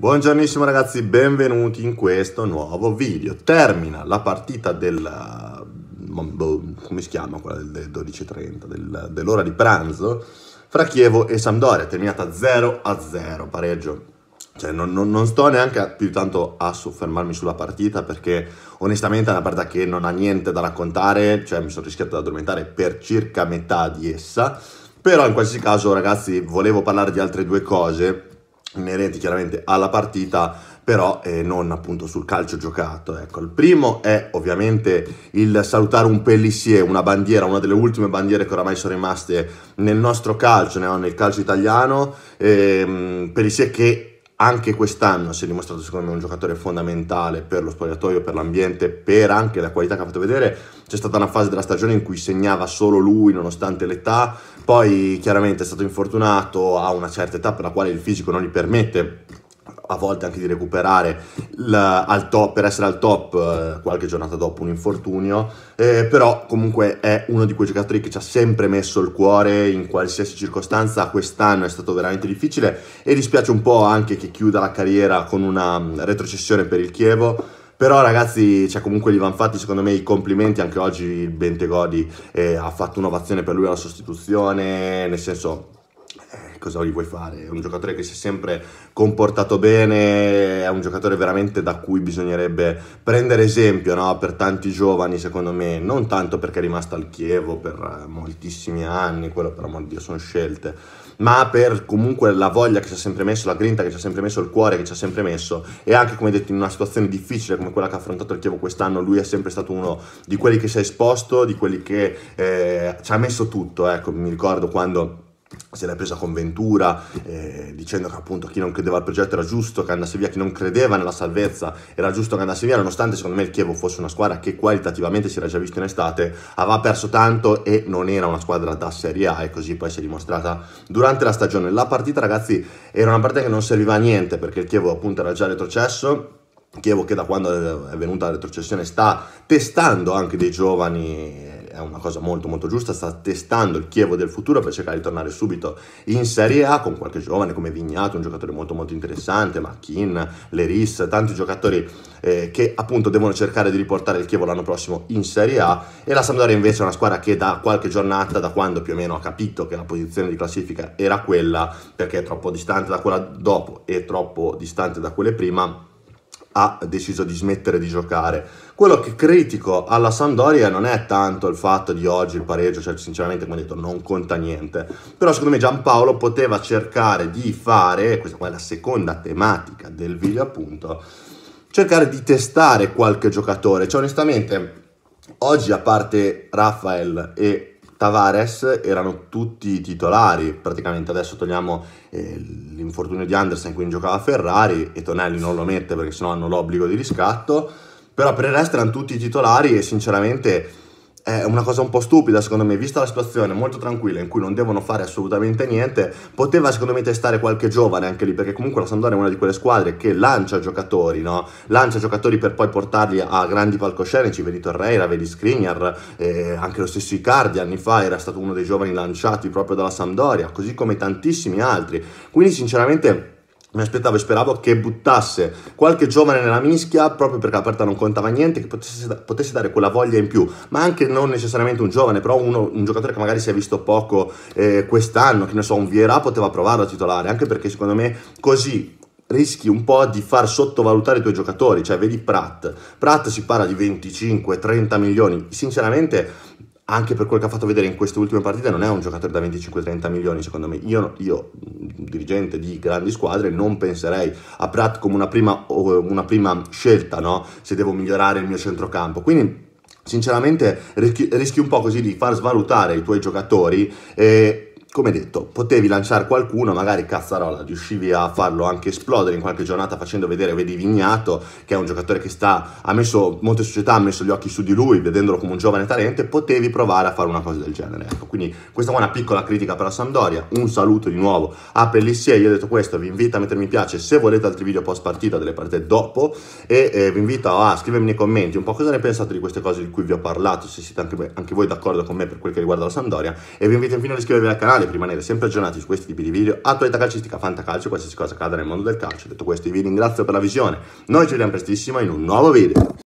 Buongiornissimo ragazzi, benvenuti in questo nuovo video. Termina la partita del... Mm, boh, come si chiama quella del 12.30? Del, dell'ora di pranzo fra Chievo e Sampdoria, terminata 0 a 0, pareggio. Cioè, non, non, non, sto neanche più tanto a soffermarmi sulla partita perché onestamente è una partita che non ha niente da raccontare, cioè mi sono rischiato di addormentare per circa metà di essa, però in qualsiasi caso ragazzi volevo parlare di altre due cose inerenti chiaramente alla partita, però eh, non appunto sul calcio giocato. Ecco. Il primo è ovviamente il salutare un pellissier, una bandiera, una delle ultime bandiere che oramai sono rimaste nel nostro calcio, nel calcio italiano. Eh, pellissier che anche quest'anno si è dimostrato secondo me un giocatore fondamentale per lo spogliatoio, per l'ambiente, per anche la qualità che ha fatto vedere. C'è stata una fase della stagione in cui segnava solo lui nonostante l'età, poi chiaramente è stato infortunato, a una certa età per la quale il fisico non gli permette a volte anche di recuperare al top, per essere al top eh, qualche giornata dopo un infortunio, eh, però comunque è uno di quei giocatori che ci ha sempre messo il cuore in qualsiasi circostanza, quest'anno è stato veramente difficile e dispiace un po' anche che chiuda la carriera con una mm, retrocessione per il Chievo, però ragazzi cioè, comunque gli van fatti secondo me i complimenti anche oggi il Bentegodi eh, ha fatto un'ovazione per lui alla sostituzione nel senso cosa gli vuoi fare? È un giocatore che si è sempre comportato bene, è un giocatore veramente da cui bisognerebbe prendere esempio no? per tanti giovani, secondo me, non tanto perché è rimasto al Chievo per moltissimi anni, quello per amor di Dio sono scelte, ma per comunque la voglia che ci ha sempre messo, la grinta che ci ha sempre messo, il cuore che ci ha sempre messo e anche come detto in una situazione difficile come quella che ha affrontato il Chievo quest'anno, lui è sempre stato uno di quelli che si è esposto, di quelli che eh, ci ha messo tutto, ecco, mi ricordo quando se l'è presa con Ventura, eh, dicendo che appunto chi non credeva al progetto era giusto che andasse via, chi non credeva nella salvezza era giusto che andasse via, nonostante secondo me il Chievo fosse una squadra che qualitativamente si era già vista in estate, aveva perso tanto e non era una squadra da Serie A e così poi si è dimostrata durante la stagione. La partita ragazzi era una partita che non serviva a niente perché il Chievo appunto era già retrocesso, Chievo che da quando è venuta la retrocessione sta testando anche dei giovani è una cosa molto molto giusta, sta testando il Chievo del futuro per cercare di tornare subito in Serie A con qualche giovane come Vignato, un giocatore molto molto interessante, Macchin, Leris, tanti giocatori eh, che appunto devono cercare di riportare il Chievo l'anno prossimo in Serie A e la Sampdoria invece è una squadra che da qualche giornata, da quando più o meno ha capito che la posizione di classifica era quella, perché è troppo distante da quella dopo e troppo distante da quelle prima, ha deciso di smettere di giocare. Quello che critico alla Sampdoria non è tanto il fatto di oggi il pareggio, cioè sinceramente come ho detto non conta niente, però secondo me Giampaolo poteva cercare di fare, questa qua è la seconda tematica del video appunto, cercare di testare qualche giocatore, cioè onestamente oggi a parte Rafael e Tavares erano tutti titolari, praticamente adesso togliamo eh, l'infortunio di Andersen, quindi giocava Ferrari e Tonelli non lo mette perché sennò hanno l'obbligo di riscatto, però per il resto erano tutti titolari e sinceramente è una cosa un po' stupida secondo me, vista la situazione molto tranquilla in cui non devono fare assolutamente niente, poteva secondo me testare qualche giovane anche lì, perché comunque la Sampdoria è una di quelle squadre che lancia giocatori, no? Lancia giocatori per poi portarli a grandi palcoscenici, vedi Torreira, vedi Skriniar, eh, anche lo stesso Icardi anni fa era stato uno dei giovani lanciati proprio dalla Sampdoria, così come tantissimi altri. Quindi sinceramente mi aspettavo e speravo che buttasse qualche giovane nella mischia proprio perché la partita non contava niente, che potesse, potesse, dare quella voglia in più, ma anche non necessariamente un giovane, però uno, un giocatore che magari si è visto poco eh, quest'anno, che ne so, un Vierà poteva provarlo a titolare, anche perché secondo me così rischi un po' di far sottovalutare i tuoi giocatori, cioè vedi Pratt, Pratt si parla di 25-30 milioni, sinceramente anche per quello che ha fatto vedere in queste ultime partite, non è un giocatore da 25-30 milioni, secondo me. Io, io, mm, dirigente di grandi squadre, non penserei a Pratt come una prima, una prima scelta, no? Se devo migliorare il mio centrocampo. Quindi, sinceramente, rischi, rischi un po' così di far svalutare i tuoi giocatori. Eh, come detto, potevi lanciare qualcuno, magari cazzarola, riuscivi a farlo anche esplodere in qualche giornata facendo vedere, vedi Vignato, che è un giocatore che sta, ha messo, molte società hanno messo gli occhi su di lui, vedendolo come un giovane talento, e potevi provare a fare una cosa del genere. Ecco, quindi questa è una piccola critica per la Sampdoria, un saluto di nuovo a Pellissier, io ho detto questo, vi invito a mettere mi piace se volete altri video post partita delle partite dopo, e eh, vi invito a scrivermi nei commenti un po' cosa ne pensate di queste cose di cui vi ho parlato, se siete anche, anche voi d'accordo con me per quel che riguarda la Sampdoria, e vi invito infine a iscrivervi al canale, per rimanere sempre aggiornati su questi tipi di video, attualità calcistica, fantacalcio, qualsiasi cosa accada nel mondo del calcio. Detto questo, vi ringrazio per la visione. Noi ci vediamo prestissimo in un nuovo video.